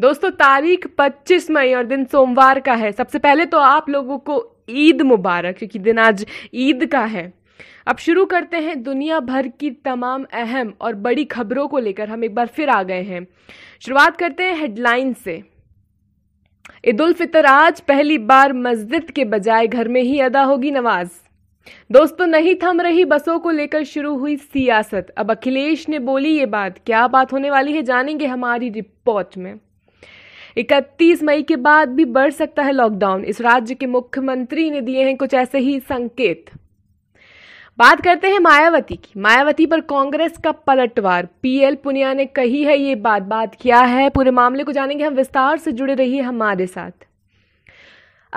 दोस्तों तारीख 25 मई और दिन सोमवार का है सबसे पहले तो आप लोगों को ईद मुबारक क्योंकि दिन आज ईद का है अब शुरू करते हैं दुनिया भर की तमाम अहम और बड़ी खबरों को लेकर हम एक बार फिर आ गए हैं शुरुआत करते हैं हेडलाइन से ईद उल फितर आज पहली बार मस्जिद के बजाय घर में ही अदा होगी नमाज दोस्तों नहीं थम रही बसों को लेकर शुरू हुई सियासत अब अखिलेश ने बोली ये बात क्या बात होने वाली है जानेंगे हमारी रिपोर्ट में इकतीस मई के बाद भी बढ़ सकता है लॉकडाउन इस राज्य के मुख्यमंत्री ने दिए हैं कुछ ऐसे ही संकेत बात करते हैं मायावती की मायावती पर कांग्रेस का पलटवार पीएल पुनिया ने कही है ये बात बात क्या है पूरे मामले को जानेंगे हम विस्तार से जुड़े रहिए हमारे साथ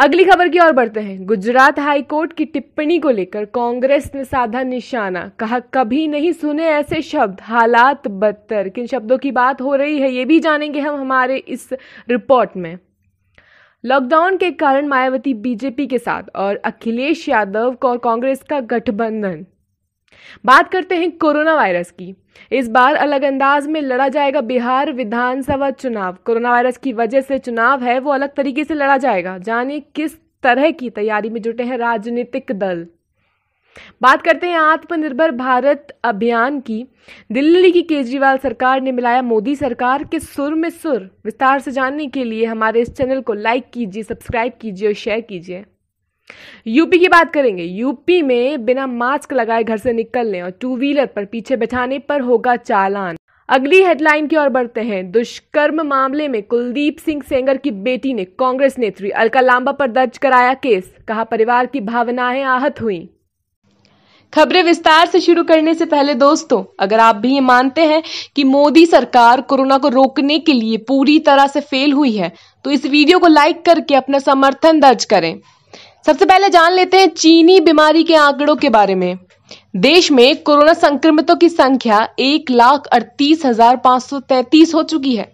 अगली खबर की ओर बढ़ते हैं गुजरात हाईकोर्ट की टिप्पणी को लेकर कांग्रेस ने साधा निशाना कहा कभी नहीं सुने ऐसे शब्द हालात बदतर किन शब्दों की बात हो रही है ये भी जानेंगे हम हमारे इस रिपोर्ट में लॉकडाउन के कारण मायावती बीजेपी के साथ और अखिलेश यादव और कांग्रेस का गठबंधन बात करते हैं कोरोना वायरस की इस बार अलग अंदाज में लड़ा जाएगा बिहार विधानसभा चुनाव कोरोना वायरस की वजह से चुनाव है वो अलग तरीके से लड़ा जाएगा जाने किस तरह की तैयारी में जुटे हैं राजनीतिक दल बात करते हैं आत्मनिर्भर भारत अभियान की दिल्ली की केजरीवाल सरकार ने मिलाया मोदी सरकार के सुर में सुर विस्तार से जानने के लिए हमारे इस चैनल को लाइक कीजिए सब्सक्राइब कीजिए और शेयर कीजिए यूपी की बात करेंगे यूपी में बिना मास्क लगाए घर से निकलने और टू व्हीलर पर पीछे बैठाने पर होगा चालान अगली हेडलाइन की ओर बढ़ते हैं दुष्कर्म मामले में कुलदीप सिंह सेंगर की बेटी ने कांग्रेस नेत्री अलका लांबा पर दर्ज कराया केस कहा परिवार की भावनाएं आहत हुई खबरें विस्तार से शुरू करने से पहले दोस्तों अगर आप भी ये मानते हैं कि मोदी सरकार कोरोना को रोकने के लिए पूरी तरह से फेल हुई है तो इस वीडियो को लाइक करके अपना समर्थन दर्ज करें सबसे पहले जान लेते हैं चीनी बीमारी के आंकड़ों के बारे में देश में कोरोना संक्रमितों की संख्या एक लाख अड़तीस हजार पांच सौ तैतीस हो चुकी है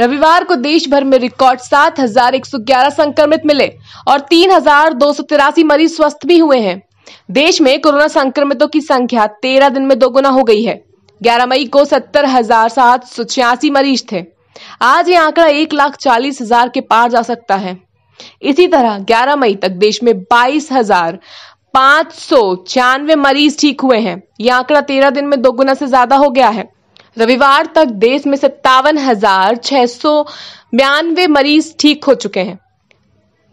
रविवार को देश भर में रिकॉर्ड सात हजार एक सौ ग्यारह संक्रमित मिले और तीन हजार दो सौ तिरासी मरीज स्वस्थ भी हुए हैं देश में कोरोना संक्रमितों की संख्या तेरह दिन में दोगुना हो गई है ग्यारह मई को सत्तर हजार सात सौ छियासी मरीज थे आज ये आंकड़ा एक लाख चालीस हजार के पार जा सकता है इसी तरह 11 मई तक देश में बाईस हजार पांच सौ छियानवे मरीज ठीक हुए हैं यह आंकड़ा तेरह दिन में दोगुना से ज्यादा हो गया है रविवार तक देश में सत्तावन हजार छह सौ बयानवे मरीज ठीक हो चुके हैं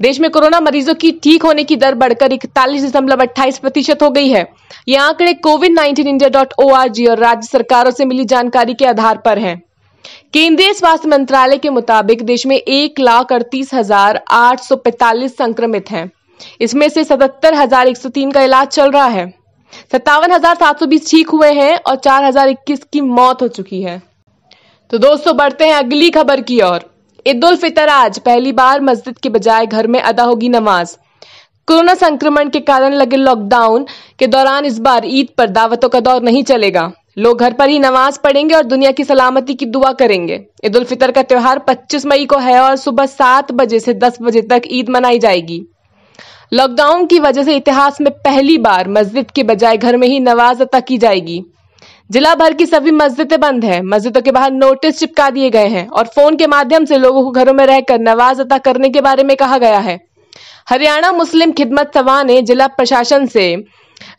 देश में कोरोना मरीजों की ठीक होने की दर बढ़कर इकतालीस दशमलव अट्ठाईस प्रतिशत हो गई है ये आंकड़े COVID nineteen India dot O और राज्य सरकारों से मिली जानकारी के आधार पर हैं केंद्रीय स्वास्थ्य मंत्रालय के मुताबिक देश में एक लाख अड़तीस हजार आठ सौ पैतालीस संक्रमित हैं इसमें से सतहत्तर हजार एक सौ तीन का इलाज चल रहा है सत्तावन हजार सात सौ बीस ठीक हुए हैं और चार हजार इक्कीस की मौत हो चुकी है तो दोस्तों बढ़ते हैं अगली खबर की ओर ईद उल फितर आज पहली बार मस्जिद के बजाय घर में अदा होगी नमाज कोरोना संक्रमण के कारण लगे लॉकडाउन के दौरान इस बार ईद पर दावतों का दौर नहीं चलेगा लोग घर पर ही नमाज पढ़ेंगे और दुनिया की सलामती की दुआ करेंगे ईद उल फितर का त्यौहार 25 मई को है और सुबह सात बजे से 10 बजे तक ईद मनाई जाएगी लॉकडाउन की वजह से इतिहास में पहली बार मस्जिद के बजाय घर में ही नमाज अता की जाएगी जिला भर की सभी मस्जिदें बंद हैं मस्जिदों के बाहर नोटिस चिपका दिए गए हैं और फोन के माध्यम से लोगों को घरों में रहकर नमाज अता करने के बारे में कहा गया है हरियाणा मुस्लिम खिदमत सभा ने जिला प्रशासन से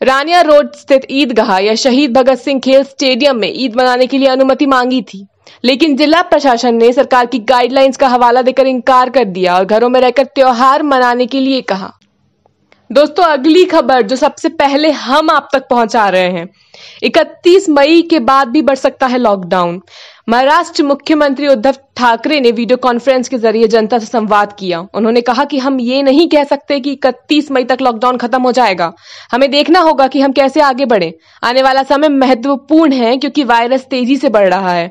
रानिया रोड स्थित ईदगाह या शहीद भगत सिंह खेल स्टेडियम में ईद मनाने के लिए अनुमति मांगी थी लेकिन जिला प्रशासन ने सरकार की गाइडलाइंस का हवाला देकर इनकार कर दिया और घरों में रहकर त्योहार मनाने के लिए कहा दोस्तों अगली खबर जो सबसे पहले हम आप तक पहुंचा रहे हैं 31 मई के बाद भी बढ़ सकता है लॉकडाउन महाराष्ट्र मुख्यमंत्री उद्धव ठाकरे ने वीडियो कॉन्फ्रेंस के जरिए जनता से संवाद किया उन्होंने कहा कि हम ये नहीं कह सकते कि इकतीस मई तक लॉकडाउन खत्म हो जाएगा हमें देखना होगा कि हम कैसे आगे बढ़े आने वाला समय महत्वपूर्ण है क्योंकि वायरस तेजी से बढ़ रहा है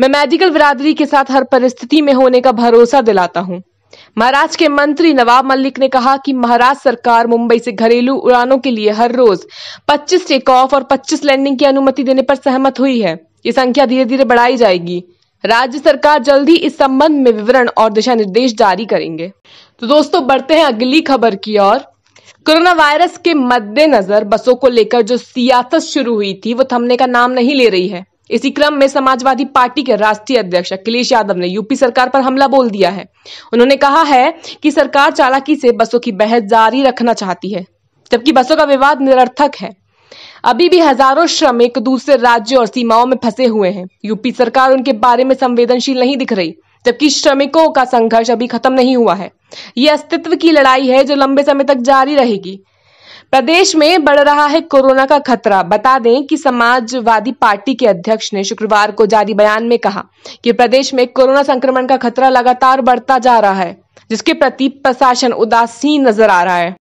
मैं मेडिकल बिरादरी के साथ हर परिस्थिति में होने का भरोसा दिलाता हूँ महाराष्ट्र के मंत्री नवाब मलिक ने कहा कि महाराष्ट्र सरकार मुंबई से घरेलू उड़ानों के लिए हर रोज 25 टेक ऑफ और 25 लैंडिंग की अनुमति देने पर सहमत हुई है ये संख्या धीरे धीरे बढ़ाई जाएगी राज्य सरकार जल्द ही इस संबंध में विवरण और दिशा निर्देश जारी करेंगे तो दोस्तों बढ़ते हैं अगली खबर की ओर कोरोना वायरस के मद्देनजर बसों को लेकर जो सियासत शुरू हुई थी वो थमने का नाम नहीं ले रही है इसी क्रम में समाजवादी पार्टी के राष्ट्रीय अध्यक्ष अखिलेश यादव ने यूपी सरकार पर हमला बोल दिया है उन्होंने कहा है कि सरकार चालाकी से बसों की बहस जारी रखना चाहती है जबकि बसों का विवाद निरर्थक है अभी भी हजारों श्रमिक दूसरे राज्य और सीमाओं में फंसे हुए हैं यूपी सरकार उनके बारे में संवेदनशील नहीं दिख रही जबकि श्रमिकों का संघर्ष अभी खत्म नहीं हुआ है ये अस्तित्व की लड़ाई है जो लंबे समय तक जारी रहेगी प्रदेश में बढ़ रहा है कोरोना का खतरा बता दें कि समाजवादी पार्टी के अध्यक्ष ने शुक्रवार को जारी बयान में कहा कि प्रदेश में कोरोना संक्रमण का खतरा लगातार बढ़ता जा रहा है जिसके प्रति प्रशासन उदासीन नजर आ रहा है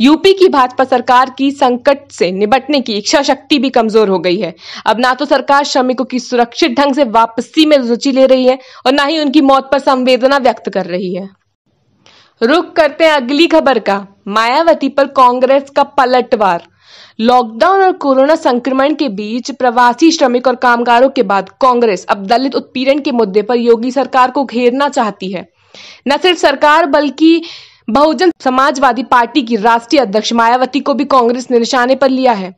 यूपी की भाजपा सरकार की संकट से निपटने की इच्छा शक्ति भी कमजोर हो गई है अब ना तो सरकार श्रमिकों की सुरक्षित ढंग से वापसी में रुचि ले रही है और ना ही उनकी मौत पर संवेदना व्यक्त कर रही है रुक करते हैं अगली खबर का मायावती पर कांग्रेस का पलटवार लॉकडाउन और कोरोना संक्रमण के बीच प्रवासी श्रमिक और कामगारों के बाद कांग्रेस अब दलित उत्पीड़न के मुद्दे पर योगी सरकार को घेरना चाहती है न सिर्फ सरकार बल्कि बहुजन समाजवादी पार्टी की राष्ट्रीय अध्यक्ष मायावती को भी कांग्रेस ने निशाने पर लिया है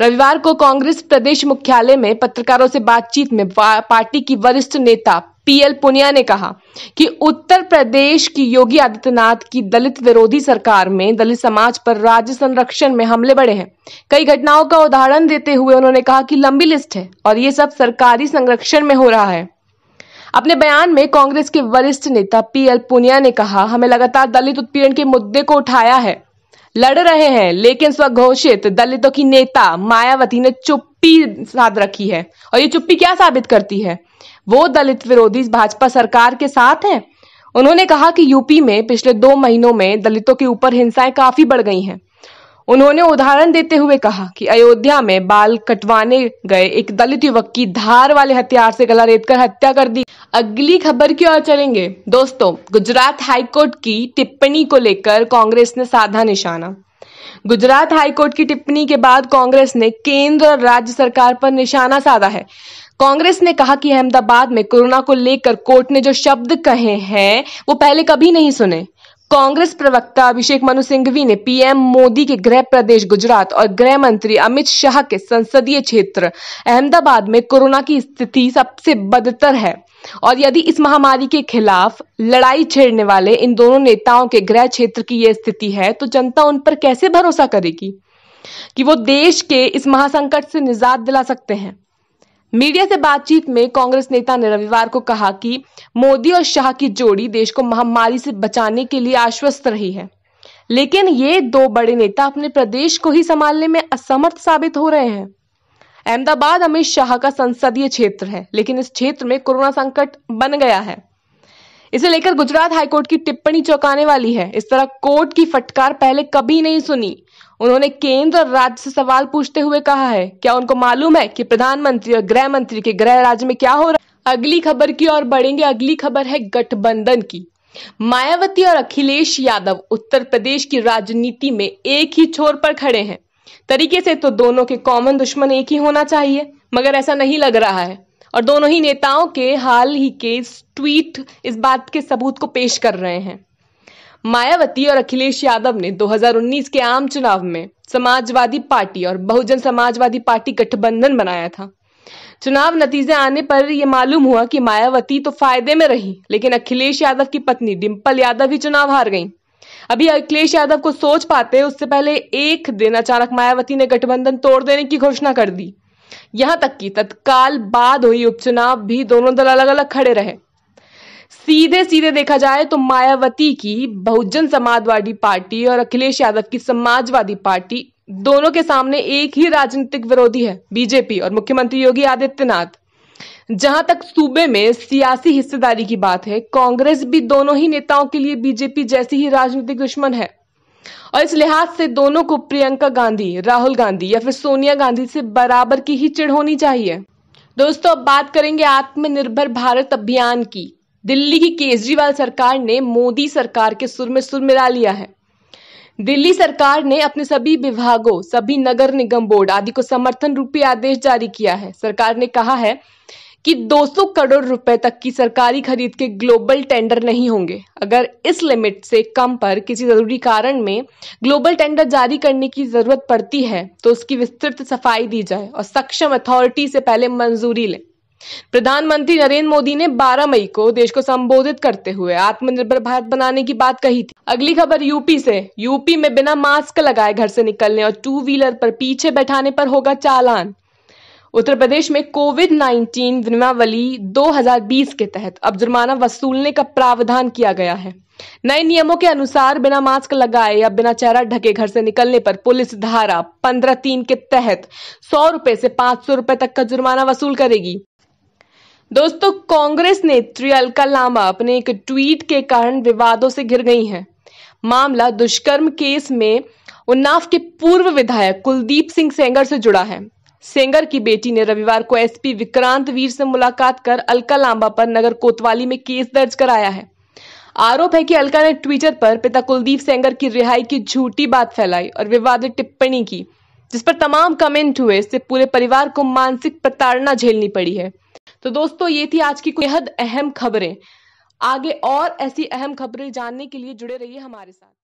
रविवार को कांग्रेस प्रदेश मुख्यालय में पत्रकारों से बातचीत में पार्टी की वरिष्ठ नेता पीएल पुनिया ने कहा कि उत्तर प्रदेश की योगी आदित्यनाथ की दलित विरोधी सरकार में दलित समाज पर राज्य संरक्षण में हमले बढ़े हैं कई घटनाओं का उदाहरण देते हुए उन्होंने कहा कि लंबी लिस्ट है और ये सब सरकारी संरक्षण में हो रहा है अपने बयान में कांग्रेस के वरिष्ठ नेता पीएल पुनिया ने कहा हमें लगातार दलित उत्पीड़न के मुद्दे को उठाया है लड़ रहे हैं लेकिन स्वघोषित दलितों की नेता मायावती ने चुप्पी साध रखी है और ये चुप्पी क्या साबित करती है वो दलित विरोधी भाजपा सरकार के साथ हैं उन्होंने कहा कि यूपी में पिछले दो महीनों में दलितों के ऊपर हिंसाएं काफी बढ़ गई हैं उन्होंने उदाहरण देते हुए कहा कि अयोध्या में बाल कटवाने गए एक दलित युवक की धार वाले हथियार से गला रेत कर हत्या कर दी अगली खबर की ओर चलेंगे दोस्तों गुजरात हाईकोर्ट की टिप्पणी को लेकर कांग्रेस ने साधा निशाना गुजरात हाईकोर्ट की टिप्पणी के बाद कांग्रेस ने केंद्र और राज्य सरकार पर निशाना साधा है कांग्रेस ने कहा कि अहमदाबाद में कोरोना को लेकर कोर्ट ने जो शब्द कहे हैं वो पहले कभी नहीं सुने कांग्रेस प्रवक्ता अभिषेक मनु सिंघवी ने पीएम मोदी के गृह प्रदेश गुजरात और गृह मंत्री अमित शाह के संसदीय क्षेत्र अहमदाबाद में कोरोना की स्थिति सबसे बदतर है और यदि इस महामारी के खिलाफ लड़ाई छेड़ने वाले इन दोनों नेताओं के गृह क्षेत्र की यह स्थिति है तो जनता उन पर कैसे भरोसा करेगी कि वो देश के इस महासंकट से निजात दिला सकते हैं मीडिया से बातचीत में कांग्रेस नेता ने रविवार को कहा कि मोदी और शाह की जोड़ी देश को महामारी से बचाने के लिए आश्वस्त रही है लेकिन ये दो बड़े नेता अपने प्रदेश को ही संभालने में असमर्थ साबित हो रहे हैं अहमदाबाद अमित शाह का संसदीय क्षेत्र है लेकिन इस क्षेत्र में कोरोना संकट बन गया है इसे लेकर गुजरात हाईकोर्ट की टिप्पणी चौंकाने वाली है इस तरह कोर्ट की फटकार पहले कभी नहीं सुनी उन्होंने केंद्र और राज्य से सवाल पूछते हुए कहा है क्या उनको मालूम है कि प्रधानमंत्री और गृह मंत्री के गृह राज्य में क्या हो रहा है अगली खबर की ओर बढ़ेंगे अगली खबर है गठबंधन की मायावती और अखिलेश यादव उत्तर प्रदेश की राजनीति में एक ही छोर पर खड़े हैं तरीके से तो दोनों के कॉमन दुश्मन एक ही होना चाहिए मगर ऐसा नहीं लग रहा है और दोनों ही नेताओं के हाल ही के ट्वीट इस बात के सबूत को पेश कर रहे हैं मायावती और अखिलेश यादव ने 2019 के आम चुनाव में समाजवादी पार्टी और बहुजन समाजवादी पार्टी गठबंधन बनाया था चुनाव नतीजे आने पर यह मालूम हुआ कि मायावती तो फायदे में रही लेकिन अखिलेश यादव की पत्नी डिम्पल यादव ही चुनाव हार गईं। अभी अखिलेश यादव को सोच पाते उससे पहले एक दिन अचानक मायावती ने गठबंधन तोड़ देने की घोषणा कर दी यहां तक कि तत्काल बाद हुई उपचुनाव भी दोनों दल अलग अलग खड़े रहे सीधे सीधे देखा जाए तो मायावती की बहुजन समाजवादी पार्टी और अखिलेश यादव की समाजवादी पार्टी दोनों के सामने एक ही राजनीतिक विरोधी है बीजेपी और मुख्यमंत्री योगी आदित्यनाथ जहां तक सूबे में सियासी हिस्सेदारी की बात है कांग्रेस भी दोनों ही नेताओं के लिए बीजेपी जैसी ही राजनीतिक दुश्मन है और इस लिहाज से दोनों को प्रियंका गांधी राहुल गांधी या फिर सोनिया गांधी से बराबर की ही चिड़ होनी चाहिए दोस्तों अब बात करेंगे आत्मनिर्भर भारत अभियान की दिल्ली की केजरीवाल सरकार ने मोदी सरकार के सुर में सुर मिला लिया है दिल्ली सरकार ने अपने सभी विभागों सभी नगर निगम बोर्ड आदि को समर्थन रूपी आदेश जारी किया है सरकार ने कहा है कि 200 करोड़ रुपए तक की सरकारी खरीद के ग्लोबल टेंडर नहीं होंगे अगर इस लिमिट से कम पर किसी जरूरी कारण में ग्लोबल टेंडर जारी करने की जरूरत पड़ती है तो उसकी विस्तृत सफाई दी जाए और सक्षम अथॉरिटी से पहले मंजूरी लें प्रधानमंत्री नरेंद्र मोदी ने 12 मई को देश को संबोधित करते हुए आत्मनिर्भर भारत बनाने की बात कही थी अगली खबर यूपी से यूपी में बिना मास्क लगाए घर से निकलने और टू व्हीलर पर पीछे बैठाने पर होगा चालान उत्तर प्रदेश में कोविड 19 नियमावली 2020 के तहत अब जुर्माना वसूलने का प्रावधान किया गया है नए नियमों के अनुसार बिना मास्क लगाए या बिना चेहरा ढके घर से निकलने पर पुलिस धारा पंद्रह तीन के तहत सौ रुपए से पांच सौ रुपए तक का जुर्माना वसूल करेगी दोस्तों कांग्रेस नेत्री अलका लामा अपने एक ट्वीट के कारण विवादों से घिर गई हैं मामला दुष्कर्म केस में उन्नाव के पूर्व विधायक कुलदीप सिंह सेंगर से जुड़ा है सेंगर की बेटी ने रविवार को एसपी विक्रांत वीर से मुलाकात कर अलका लांबा पर नगर कोतवाली में केस दर्ज कराया है आरोप है कि अलका ने ट्विटर पर पिता कुलदीप सेंगर की रिहाई की झूठी बात फैलाई और विवादित टिप्पणी की जिस पर तमाम कमेंट हुए इससे पूरे परिवार को मानसिक प्रताड़ना झेलनी पड़ी है तो दोस्तों ये थी आज की बेहद अहम खबरें आगे और ऐसी अहम खबरें जानने के लिए जुड़े रहिए हमारे साथ